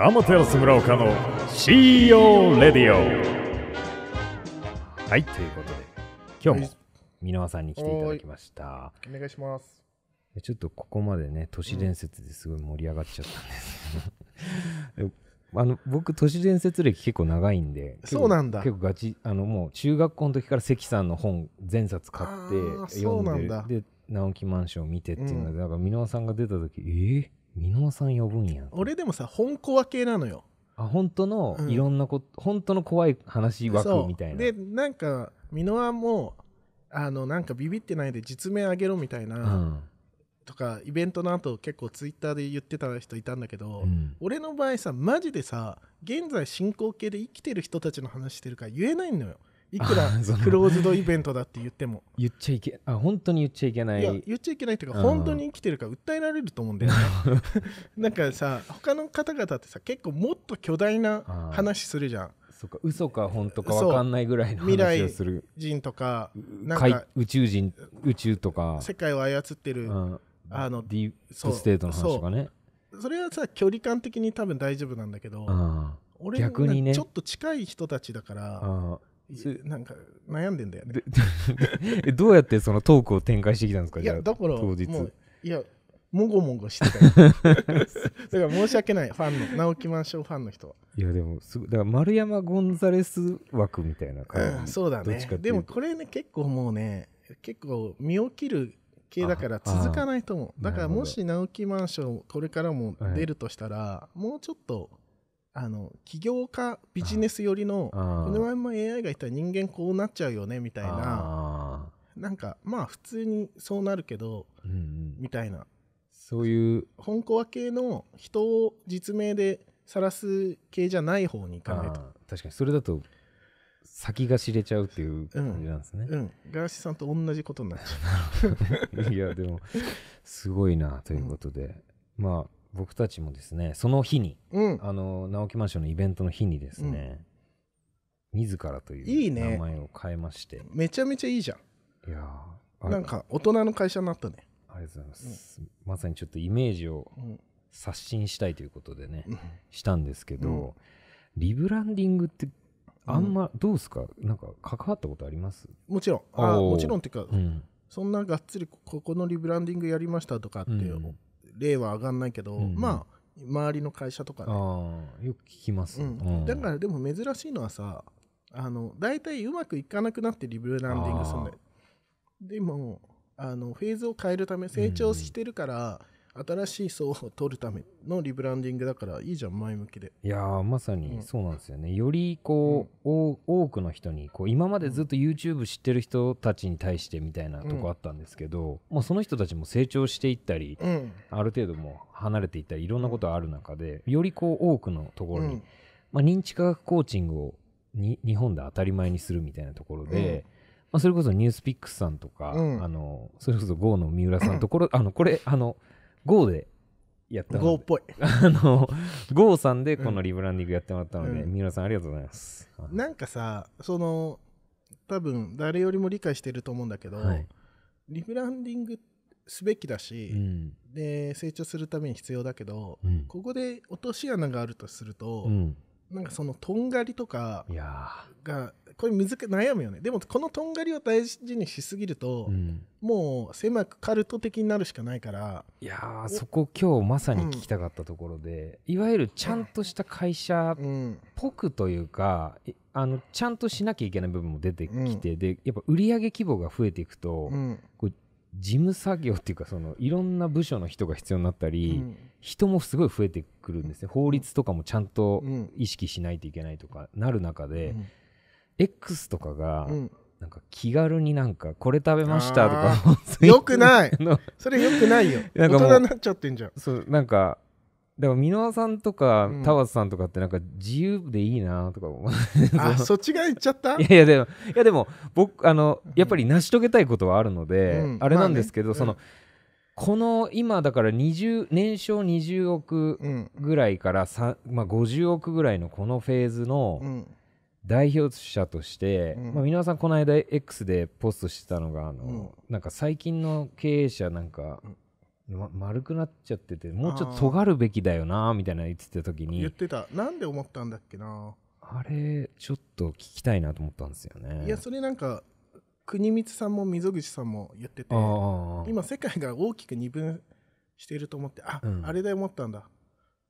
アマテラス村岡の CEO レディオはいということで今日も箕輪さんに来ていただきましたお願いしますちょっとここまでね都市伝説ですごい盛り上がっちゃったんですうん、あの僕都市伝説歴結構長いんでそうなんだ結構ガチあのもう中学校の時から関さんの本全冊買って読んでで直木マンション見てっていうので、うん、だから箕輪さんが出た時ええー箕輪さん呼ぶんや。俺でもさ、本怖系なのよ。あ、本当の、いろんなこと、うん、本当の怖い話枠みたいな。で、なんか、箕輪も、あの、なんかビビってないで実名あげろみたいな、うん、とか、イベントの後結構ツイッターで言ってた人いたんだけど、うん、俺の場合さ、マジでさ、現在進行形で生きてる人たちの話してるから言えないのよ。いくらクローズドイベントだって言っても言っちゃいけあ本当に言っちゃいけないいや言っちゃいけないっていうか本当に生きてるから訴えられると思うんだよね なんかさ他の方々ってさ結構もっと巨大な話するじゃんそうか嘘か本当か分かんないぐらいの話をする未来人とかなんか宇宙人宇宙とか世界を操ってる、あのディープステートの話とかねそれはさ距離感的に多分大丈夫なんだけど、俺逆にねちょっと近い人たちだからなんか悩んでんだよね どうやってそのトークを展開してきたんですかいやだから当日いやもごもごしてたよ だから申し訳ないファンの直木マンションファンの人はいやでもすごだから丸山ゴンザレス枠みたいな感じ、うん、そうだねでもこれね結構もうね結構身を切る系だから続かないと思うだからもし直木マンションこれからも出るとしたらもうちょっとあの起業家ビジネス寄りのこのまんま AI がいたら人間こうなっちゃうよねみたいななんかまあ普通にそうなるけど、うんうん、みたいなそういう本コア系の人を実名で晒す系じゃない方に行かないと確かにそれだと先が知れちゃうっていう感じなんですね、うん、うん、ガーシーさんと同じことになっちゃう いやでもすごいなということで、うん、まあ僕たちもですねその日に、うん、あの直木マンションのイベントの日にですね、うん、自らという名前を変えまして、ね、めちゃめちゃいいじゃんいやなんか大人の会社になったねありがとうございます、うん、まさにちょっとイメージを刷新したいということでね、したんですけど、リブランディングってあんまどうですかなんか関わったことありますもちろんあもちろんっていうか、そんながっつりここのリブランディングやりましたとかって、例は上がんないけど、うん、まあ周りの会社とかねよく聞きます、うん、だからでも珍しいのはさあの大体うまくいかなくなってリブランディングするんだよでもあのフェーズを変えるため成長してるから、うん新しい層を取るためのリブランディングだからいいじゃん前向きでいやまさにそうなんですよね、うん、よりこう、うん、多くの人にこう今までずっと YouTube 知ってる人たちに対してみたいなとこあったんですけど、うん、もうその人たちも成長していったり、ある程度も離れていったりいろんなことある中でよりこう多くのところに、まあ、認知科学コーチングをに日本で当たり前にするみたいなところで。まあ、それこそニュースピックスさんとか、あのそれこそ GO の三浦さんところあのこれあの GO でやったの GO っぽいあの GO さんでこのリブランディングやってもらったので、うん三浦さんありがとうございます、なんかさその多分誰よりも理解してると思うんだけど、はいリブランディングすべきだし、うんで成長するために必要だけど、うんここで落とし穴があるとすると、うんなんかそのとんがりとかがこれ難悩むよねでもこのとんがりを大事にしすぎると、うん、もう狭くカルト的になるしかないからいやそこ今日まさに聞きたかったところで、うん、いわゆるちゃんとした会社っぽくというか、うん、あのちゃんとしなきゃいけない部分も出てきて、でやっぱ売上規模が増えていくと、こう事務作業っていうかそのいろんな部署の人が必要になったり、うん、人もすごい増えてくるんですね法律とかもちゃんと意識しないといけないとかなる中で、うん、X とかが、なんか気軽になんかこれ食べましたとかよ くないそれよくないよ なんか大人になっちゃってんじゃんそうなんかでも箕輪さんとか田畑さんとかってなんか自由でいいなとか思う、うん、あそっちが言っちゃったいやいやでもいやでも僕あのやっぱり成し遂げたいことはあるので、うん、あれなんですけど、まあね、その、うん、この今だから20年商20億ぐらいから、まあ、50億ぐらいのこのフェーズの代表者として、うん、まあ、箕輪さんこの間 X でポストしてたのがあの、なんか最近の経営者なんか。丸くなっちゃっててもうちょっと尖るべきだよなみたいな言ってた時に言ってたなんで思ったんだっけなあれちょっと聞きたいなと思ったんですよねいやそれなんか国光さんも溝口さんも言ってて今世界が大きく二分してると思ってあ、うん、あれで思ったんだ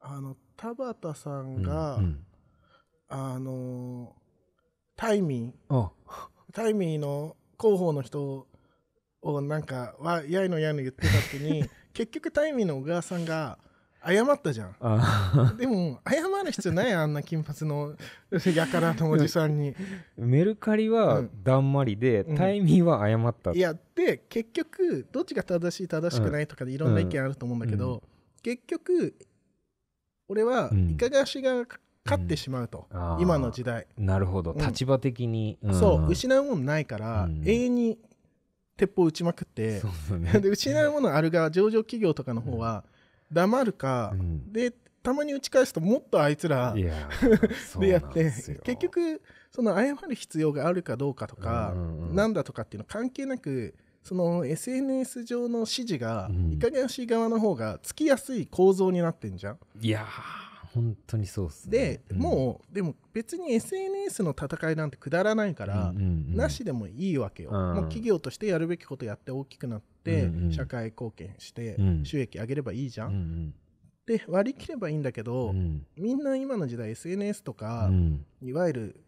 あの田畑さんが、うんうん、あのタイミータイミーの広報の人をなんかわやいのやいの言ってた時に 結局タイミーの小川さんが謝ったじゃんでも謝る必要ないあんな金髪の やからのおじさんにメルカリはだんまりで、うん、タイミーは謝った、いやで結局どっちが正しい正しくないとかでいろんな意見あると思うんだけど、うん、結局俺はいかがしが勝ってしまうと、今の時代なるほど、立場的に、そう失うもんないから、永遠に鉄砲撃ちまくって、ね、で失うものあるが上場企業とかの方は黙るか、うん、でたまに打ち返すともっとあいつら でやって結局その謝る必要があるかどうかとか、うなんだとかっていうの関係なくその SNS 上の指示がいかがわしい側の方がつきやすい構造になってんじゃん。いやー本当にそうっす、ね、で、うん、もうでも別に SNS の戦いなんてくだらないから、うんうんうん、なしでもいいわけよ、もう企業としてやるべきことやって大きくなって、うんうん、社会貢献して収益上げればいいじゃん、うんうんで割り切ればいいんだけど、うん、みんな今の時代 SNS とか、うん、いわゆる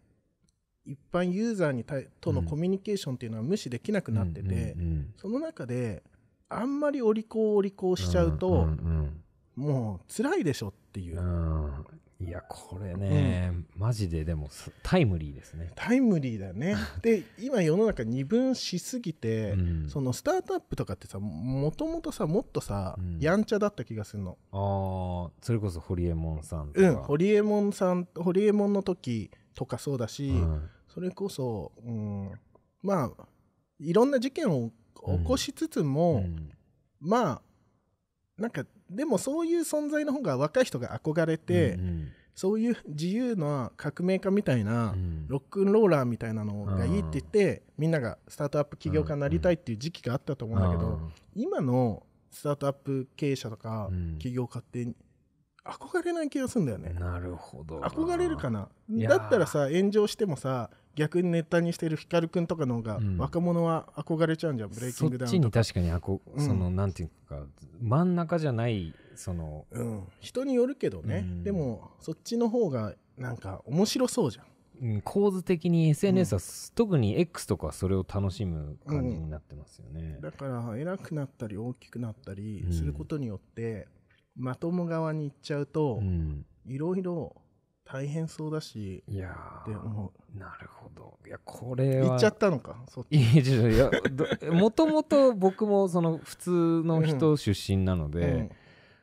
一般ユーザーにたとのコミュニケーションっていうのは無視できなくなってて、うんうんうんその中であんまりお利口お利口しちゃうと、うんうんもう辛いでしょっていう。うんいやこれね、うん、マジででもタイムリーですねタイムリーだね で今世の中二分しすぎて、うん、そのスタートアップとかってさもともとさもっとさ、うん、やんちゃだった気がするのああそれこそホリエモンさんとかうんホリエモンさんホリエモンの時とかそうだし、それこそ、うん、まあいろんな事件を起こしつつも、まあなんかでもそういう存在の方が若い人が憧れて、うんうん、そういう自由な革命家みたいな、うん、ロックンローラーみたいなのがいいって言って、みんながスタートアップ起業家になりたいっていう時期があったと思うんだけど、今のスタートアップ経営者とか起業家って憧れない気がするんだよね。なるほど。憧れるかなだったらさ炎上してもさ逆にネタにしてる光くんとかの方が若者は憧れちゃうんじゃん、ブレイキングダウンそっちに確かにあこ、そのなんていうか真ん中じゃないその、うん、人によるけどね、でもそっちの方がなんか面白そうじゃん構図的に SNS は、うん、特に X とかはそれを楽しむ感じになってますよね、うん、だから偉くなったり大きくなったりすることによって、うん、まとも側に行っちゃうといろいろ大変そうだしいやって思うなるほどいやこれはっちゃったのかそっちいや もともと僕もその普通の人出身なので、うんうん、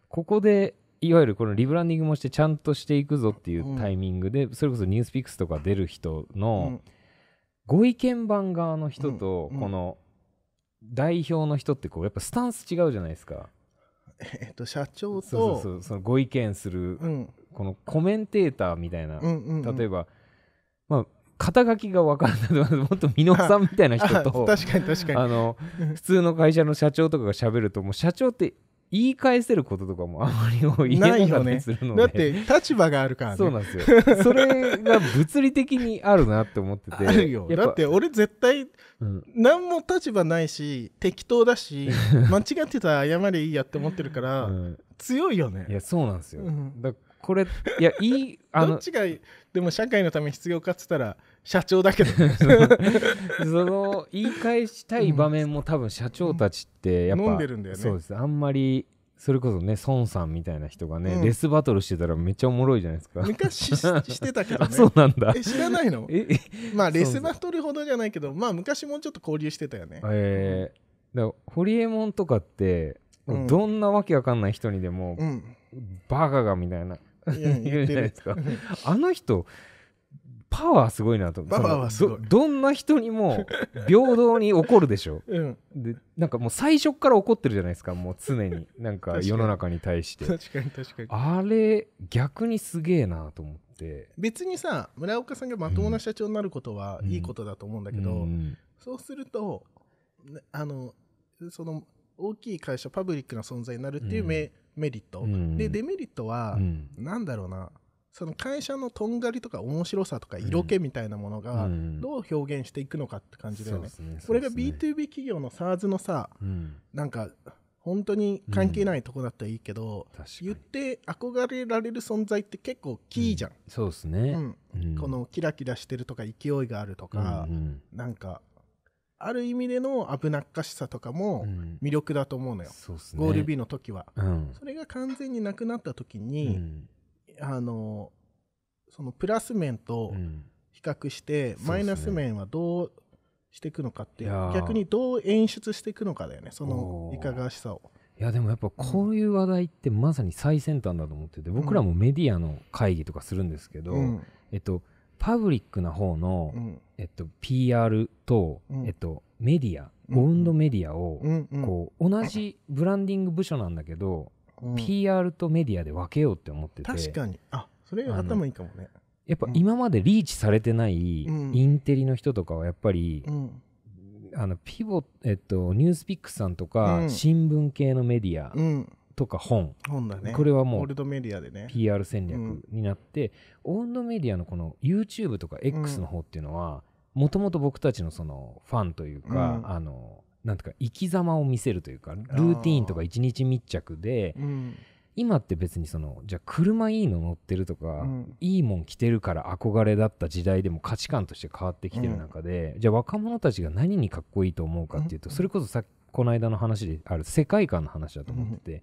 ここでいわゆるこのリブランディングもしてちゃんとしていくぞっていうタイミングで、うん、それこそニュースピックスとか出る人の、ご意見番側の人とこの代表の人ってこうやっぱスタンス違うじゃないですか。えっと、社長とそうそうそのご意見する、うん、このコメンテーターみたいな、うんうんうん、例えば、まあ、肩書きが分からないもっと箕輪さんみたいな人とあの普通の会社の社長とかがしゃべるともう社長って言い返せることとかもあまり多いなかったりするので、ね、だって立場があるからねそうなんですよそれが物理的にあるなって思ってて あるよだって俺絶対、何も立場ないし適当だし 間違ってたら謝りいいやって思ってるから、うん、強いよねいやそうなんですよ、うん、だこれいやいいあのどっちがでも社会のために必要かっつったら社長だけど その言い返したい場面も多分社長たちってやっぱ、飲んでるんだよねそうですあんまりそれこそね孫さんみたいな人がね、うん、レスバトルしてたらめっちゃおもろいじゃないですか昔してたけどね そうなんだえ知らないのえまあレスバトルほどじゃないけどまあ昔もちょっと交流してたよねええー、ホリエモンとかって、どんなわけわかんない人にでも、うん、バカがみたいないるじゃないですか。あの人パワーすごいなとパワーはどんな人にも平等に怒るでしょ、うん、でなんかもう最初から怒ってるじゃないですかもう常になんか世の中に対して確かに確かにあれ逆にすげえなと思って別にさ村岡さんがまともな社長になることは、うん、いいことだと思うんだけど、うん、そうするとあのその大きい会社パブリックな存在になるっていうメ,、メリット、でデメリットは、うなんだろうなその会社のとんがりとか面白さとか色気みたいなものがどう表現していくのかって感じだよね。これが B2B 企業の SARS のさ、うん、なんか本当に関係ないとこだったらいいけど、うん、言って憧れられる存在って結構キーじゃん。うん、そうですね、うん、このキラキラしてるとか勢いがあるとか、うんうん、なんかある意味での危なっかしさとかも魅力だと思うのよ、うんね、ゴール B の時は、うん、それが完全になくなった時に、うん、あのそのプラス面と比較して、マイナス面はどうしていくのかって、逆にどう演出していくのかだよねそのいかがわしさを。いやでもやっぱこういう話題ってまさに最先端だと思ってて僕らもメディアの会議とかするんですけど、えっとパブリックな方の、えっと、PR と、えっと、メディアオウンドメディアを、こう同じブランディング部署なんだけど、PR とメディアで分けようって思ってて確かにあそれが頭いいかもねやっぱ今までリーチされてないインテリの人とかはやっぱり、あのピボえっとニュースピックさんとか、新聞系のメディアとか本本だ、ね、これはもうオールドメディアでね PR 戦略になって、うん、オールドメディアのこの YouTube とか X の方っていうのはもともと僕たちのそのファンというか、うん、あのなんていうか生き様を見せるというかルーティンとか一日密着で、うん、今って別にそのじゃあ車いいの乗ってるとか、うん、いいもん着てるから憧れだった時代でも価値観として変わってきてる中で、うん、じゃあ若者たちが何にかっこいいと思うかっていうと、それこそさこの間の話である世界観の話だと思ってて、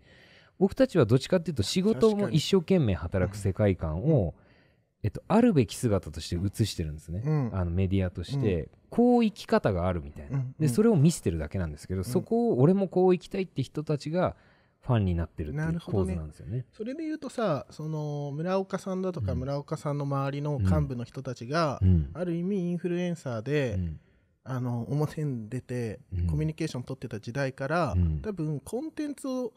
僕たちはどっちかっていうと仕事も一生懸命働く世界観を、えっと、あるべき姿として映してるんですね、うん、あのメディアとして、うん、こう生き方があるみたいな、うん、でそれを見せてるだけなんですけど、そこを俺もこう生きたいって人たちがファンになってるっていう構図なんですよね。ねそれで言うとさその村岡さんだとか村岡さんの周りの幹部の人たちが、うん、ある意味インフルエンサーで、うん、あの表に出て、コミュニケーション取ってた時代から、うん、多分コンテンツを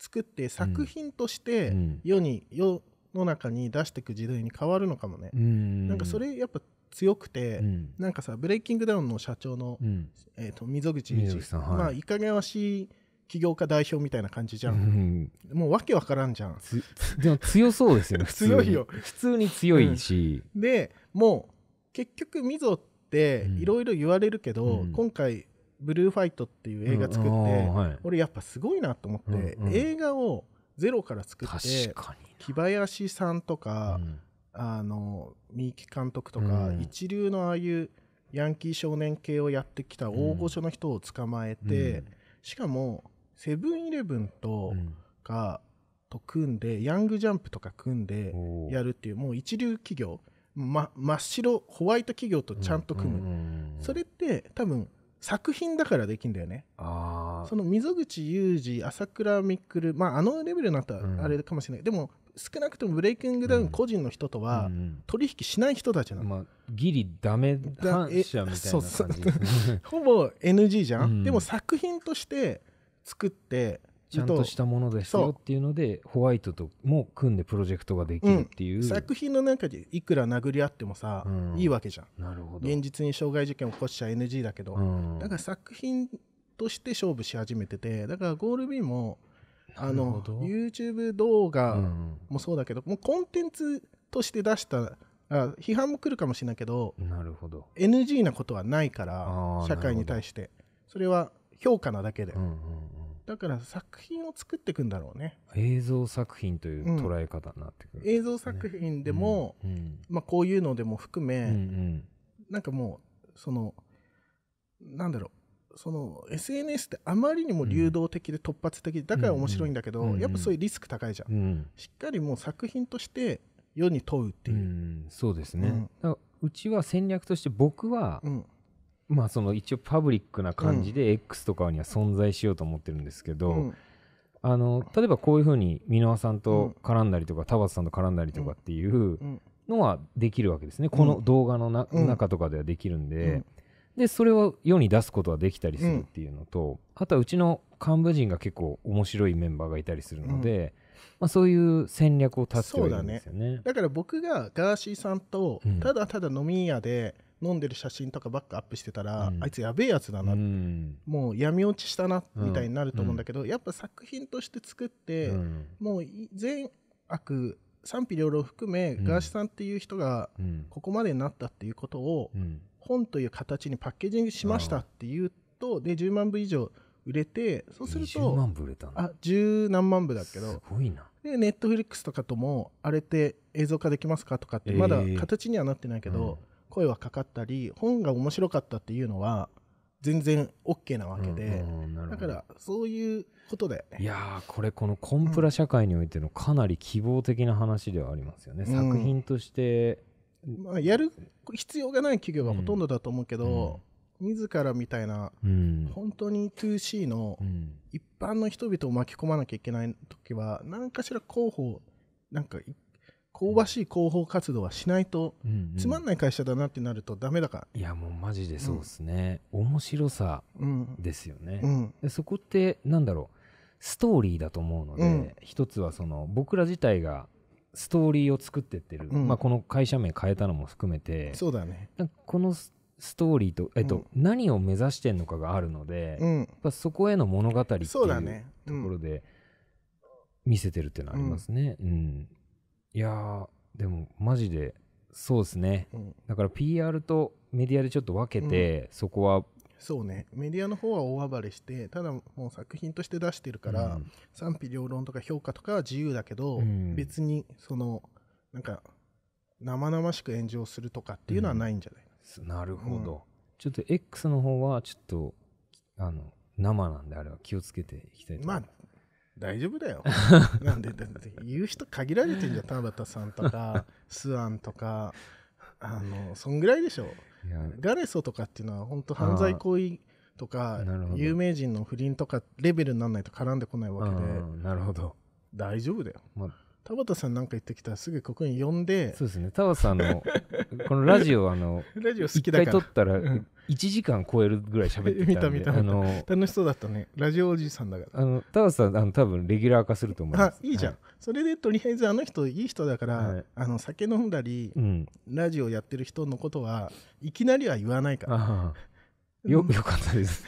作って作品として世に、世の中に出していく時代に変わるのかもね。なんかそれやっぱ強くて、うん、なんかさブレイキングダウンの社長の、うん、えーと、溝口一、はい、まあいかがわしい起業家代表みたいな感じじゃん、うん、もうわけわからんじゃんでも強そうですよね 強いよ普通に強いし、うん、でもう結局みぞっていろいろ言われるけど、うん、今回「ブルーファイト」っていう映画作って、はい、俺やっぱすごいなと思って、うんうん、映画をゼロから作って木林さんとか、あの三木監督とか、一流のああいうヤンキー少年系をやってきた大御所の人を捕まえて、しかもセブンイレブンとか、と組んで、ヤングジャンプとか組んでやるっていう、もう一流企業、ま、真っ白、ホワイト企業とちゃんと組む。それって多分作品だからできんだよね。その溝口雄二、朝倉未来、まああのレベルになったらあれかもしれない。でも少なくともブレイキングダウン個人の人とは取引しない人たちなの、まあ、ギリダメ反社みたいな感じ、ね、ほぼ NG じゃん、うん、でも作品として作ってちゃんとしたものですよっていうのでホワイトとも組んでプロジェクトができるっていう、うん、作品の中でいくら殴り合ってもさ、うん、いいわけじゃんなるほど現実に障害事件起こしちゃ NG だけど、うん、だから作品として勝負し始めててだからゴール B もあの YouTube 動画もそうだけど、もうコンテンツとして出したあ批判も来るかもしれないけどなるほど NG なことはないから社会に対してそれは評価なだけで、うんうんだから作品を作っていくんだろうね。映像作品という捉え方になってくる、ねうん、映像作品でも、うんうん、まあこういうのでも含め、うんうん、なんかもう、その、なんだろう、その SNS ってあまりにも流動的で突発的で、だから面白いんだけど、うんうん、やっぱそういうリスク高いじゃん。うん、しっかりもう作品として世に問うっていう。そうですね。うちは戦略として僕は、うんまあその一応パブリックな感じで X とかには存在しようと思ってるんですけど、うん、あの例えばこういうふうに箕輪さんと絡んだりとか、田畑さんと絡んだりとかっていうのはできるわけですね、この動画のな、中とかではできるんで、でそれを世に出すことはできたりするっていうのと、あとはうちの幹部陣が結構面白いメンバーがいたりするので。まあ、そういう戦略を立ているんですよね、ね、だから僕がガーシーさんとただただ飲み屋で、うん飲んでる写真とかばっかアップしてたら、うん、あいつやべえやつだな、うん、もう闇落ちしたなみたいになると思うんだけど、やっぱ作品として作って、もう善悪賛否両論含め、ガーシさんっていう人がここまでになったっていうことを、本という形にパッケージングしましたっていうとで10万部以上売れてそうするとあ十何万部だけどでネットフリックスとかともあれって映像化できますかとかってまだ形にはなってないけど、えーうん声はかかったり本が面白かったっていうのは全然 OK なわけで、うんうん、だからそういうことでいやこれこのコンプラ社会においてのかなり希望的な話ではありますよね、うん、作品として、まあ、やる必要がない企業がほとんどだと思うけど、自らみたいな、本当に 2C の一般の人々を巻き込まなきゃいけない時は何かしら広報なんか一香ばしい広報活動はしないと、つまんない会社だなってなるとダメだからいやもうマジでそうですね、うん、面白さですよね、うんそこってなんだろうストーリーだと思うので、一つはその僕ら自体がストーリーを作ってってる、まあ、この会社名変えたのも含めてそうだねこのストーリーと、えっと、うん、何を目指してんのかがあるので、うん、やっぱそこへの物語っていうところで見せてるっていうのはありますね。うん、いやでもマジでそうですね、うん、だから PR とメディアでちょっと分けて、うん、そこはそうねメディアの方は大暴れしてただもう作品として出してるから、うん、賛否両論とか評価とかは自由だけど、別にそのなんか生々しく炎上するとかっていうのはないんじゃない、なるほど、ちょっと X の方はちょっとあの生なんであれは気をつけていきたいと思います、まあ大丈夫だよ。なんでだって言う人限られてんじゃん田畑さんとか スアンとかあのそんぐらいでしょ。ガレソとかっていうのは本当犯罪行為とか有名人の不倫とかレベルにならないと絡んでこないわけでなるほど。大丈夫だよ。まあ田畑さんなんか言ってきたらすぐここに呼んでそうですね、田畑さんの、このラジオ、あの、ラジオ好きだ回撮ったら、うん1時間超えるぐらい喋ってたんで 見た見たあの楽しそうだったねラジオおじさんだからあの田畑さんあの多分レギュラー化すると思いますあいいじゃん、はい、それでとりあえずあの人いい人だから、はい、あの酒飲んだり、うん、ラジオやってる人のことはいきなりは言わないからよよかったです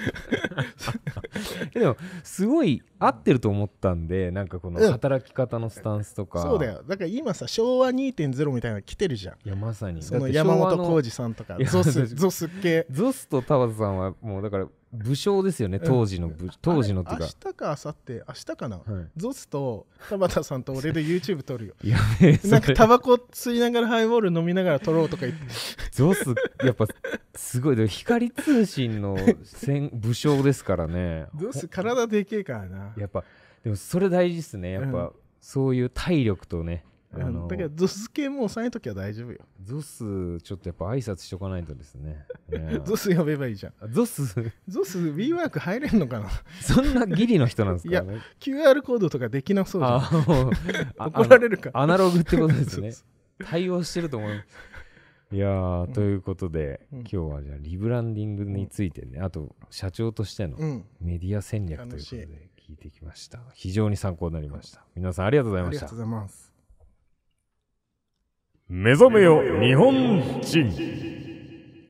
でもすごい合ってると思ったんでなんかこの働き方のスタンスとか、うん、そうだよだから今さ昭和2.0みたいなの来てるじゃんいやまさにその山本浩二さんとかゾスゾス系ゾスと田畑さんはもうだから武将ですよね当時の、うん、当時のっていうか明日か明後日明日かな、はい、ゾスと田畑さんと俺で YouTube 撮るよ やべなんかタバコ吸いながらハイボール飲みながら撮ろうとか言ってゾスやっぱすごい光通信の武将ですからねゾス体でけえからなやっぱでもそれ大事ですねやっぱ、うん、そういう体力とねあのだけどゾス系も抑えときは大丈夫よゾスちょっとやっぱ挨拶しとかないとですね ゾス呼べばいいじゃんゾス ゾス w ワーク入れんのかなそんなギリの人なんですか、ね、いや QR コードとかできなそうじゃん 怒られるかアナログってことですね対応してると思ういやということで、うん、今日はじゃあリブランディングについてね、うん、あと社長としてのメディア戦略ということで、うん聞いてきました。非常に参考になりました。皆さんありがとうございました。ありがとうございます。目覚めよ日本人